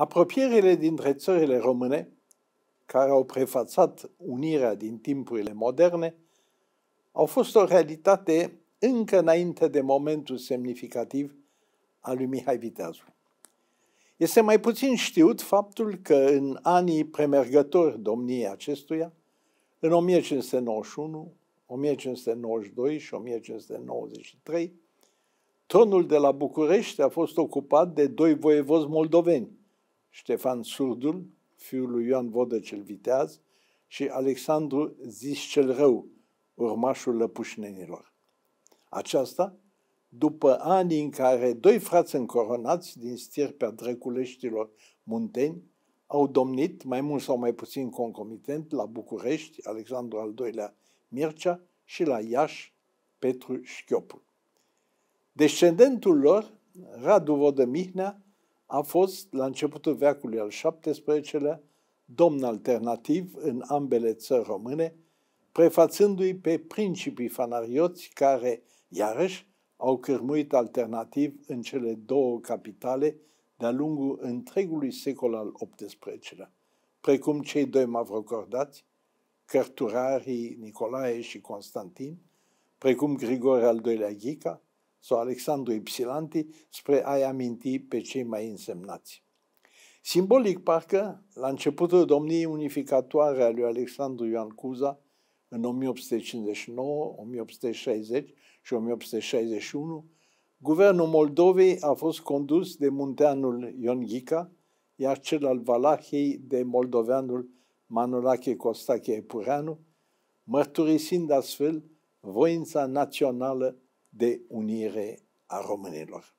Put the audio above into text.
Apropierile dintre țările române, care au prefațat unirea din timpurile moderne, au fost o realitate încă înainte de momentul semnificativ al lui Mihai Viteazu. Este mai puțin știut faptul că în anii premergători domniei acestuia, în 1591, 1592 și 1593, tronul de la București a fost ocupat de doi voievozi moldoveni, Ștefan Surdul, fiul lui Ioan Vodă cel Viteaz, și Alexandru Zis cel Rău, urmașul lăpușnenilor. Aceasta, după ani în care doi frați încoronați din stirpea drăculeștilor munteni au domnit, mai mult sau mai puțin concomitent, la București, Alexandru al II-lea Mircea, și la Iași, Petru Șchiopul. Descendentul lor, Radu Vodă Mihnea, a fost, la începutul veacului al XVII-lea, domn alternativ în ambele țări române, prefațându-i pe principii fanarioți care, iarăși, au cârmuit alternativ în cele două capitale de-a lungul întregului secol al XVIII-lea, precum cei doi mavrocordați, cărturarii Nicolae și Constantin, precum Grigore al II-lea Ghica, sau Alexandru Ipsilanti spre a-i aminti pe cei mai însemnați. Simbolic parcă, la începutul domniei unificatoare a lui Alexandru Ioan Cuza, în 1859, 1860 și 1861, guvernul Moldovei a fost condus de munteanul Ion Ghica, iar cel al Valahiei de moldoveanul Manolache Costache Epureanu, mărturisind astfel voința națională de unir eh, a Romanelos.